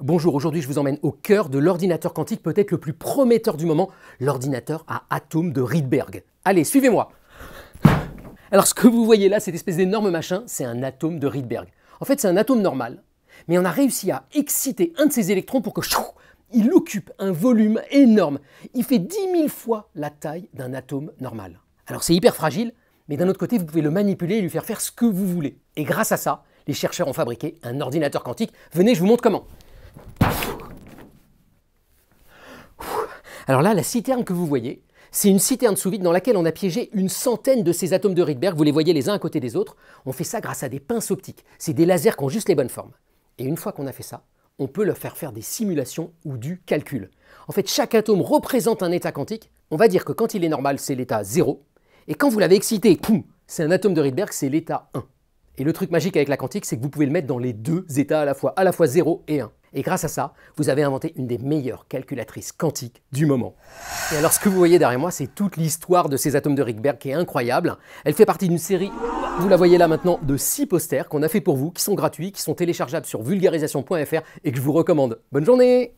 Bonjour, aujourd'hui je vous emmène au cœur de l'ordinateur quantique peut-être le plus prometteur du moment, l'ordinateur à atomes de Rydberg. Allez, suivez-moi Alors ce que vous voyez là, cette espèce d'énorme machin, c'est un atome de Rydberg. En fait c'est un atome normal, mais on a réussi à exciter un de ses électrons pour que il occupe un volume énorme. Il fait 10 000 fois la taille d'un atome normal. Alors c'est hyper fragile, mais d'un autre côté vous pouvez le manipuler et lui faire faire ce que vous voulez. Et grâce à ça, les chercheurs ont fabriqué un ordinateur quantique. Venez, je vous montre comment. Alors là, la citerne que vous voyez, c'est une citerne sous vide dans laquelle on a piégé une centaine de ces atomes de Rydberg. Vous les voyez les uns à côté des autres. On fait ça grâce à des pinces optiques. C'est des lasers qui ont juste les bonnes formes. Et une fois qu'on a fait ça, on peut leur faire faire des simulations ou du calcul. En fait, chaque atome représente un état quantique. On va dire que quand il est normal, c'est l'état 0. Et quand vous l'avez excité, c'est un atome de Rydberg, c'est l'état 1. Et le truc magique avec la quantique, c'est que vous pouvez le mettre dans les deux états à la fois, à la fois 0 et 1. Et grâce à ça, vous avez inventé une des meilleures calculatrices quantiques du moment. Et alors ce que vous voyez derrière moi, c'est toute l'histoire de ces atomes de Rydberg qui est incroyable. Elle fait partie d'une série, vous la voyez là maintenant, de 6 posters qu'on a fait pour vous, qui sont gratuits, qui sont téléchargeables sur vulgarisation.fr et que je vous recommande. Bonne journée